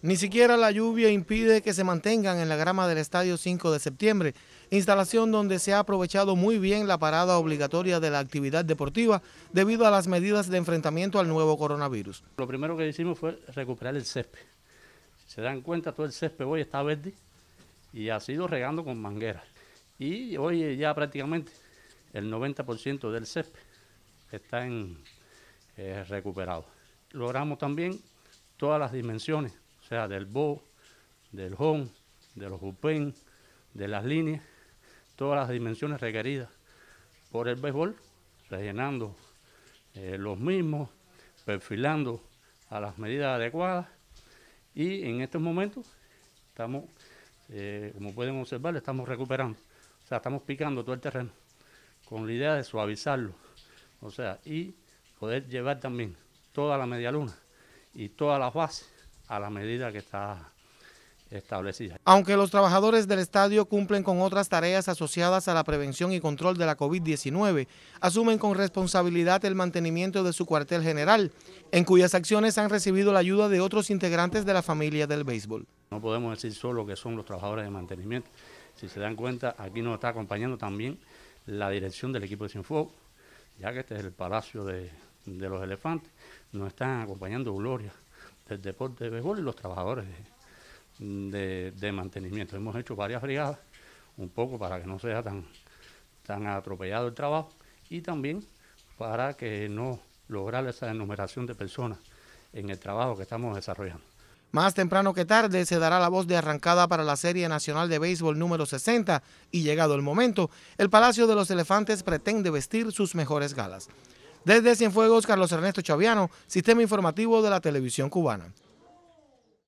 Ni siquiera la lluvia impide que se mantengan en la grama del Estadio 5 de septiembre, instalación donde se ha aprovechado muy bien la parada obligatoria de la actividad deportiva debido a las medidas de enfrentamiento al nuevo coronavirus. Lo primero que hicimos fue recuperar el césped. se dan cuenta, todo el césped hoy está verde y ha sido regando con mangueras. Y hoy ya prácticamente el 90% del césped está eh, recuperado. Logramos también todas las dimensiones o sea, del bo, del home, de los UPEN, de las líneas, todas las dimensiones requeridas por el béisbol, rellenando eh, los mismos, perfilando a las medidas adecuadas y en estos momentos estamos, eh, como pueden observar, estamos recuperando, o sea, estamos picando todo el terreno con la idea de suavizarlo, o sea, y poder llevar también toda la media luna y todas las bases a la medida que está establecida. Aunque los trabajadores del estadio cumplen con otras tareas asociadas a la prevención y control de la COVID-19, asumen con responsabilidad el mantenimiento de su cuartel general, en cuyas acciones han recibido la ayuda de otros integrantes de la familia del béisbol. No podemos decir solo que son los trabajadores de mantenimiento. Si se dan cuenta, aquí nos está acompañando también la dirección del equipo de Cienfuegos, ya que este es el Palacio de, de los Elefantes. Nos están acompañando Gloria, del deporte de béisbol y los trabajadores de, mantenimiento. Hemos hecho varias brigadas, un poco para que no sea tan, tan atropellado el trabajo y también para que no lograr esa enumeración de personas en el trabajo que estamos desarrollando. Más temprano que tarde se dará la voz de arrancada para la Serie Nacional de Béisbol número 60 y llegado el momento, el Palacio de los Elefantes pretende vestir sus mejores galas. Desde Cienfuegos, Carlos Ernesto Chaviano, Sistema Informativo de la Televisión Cubana.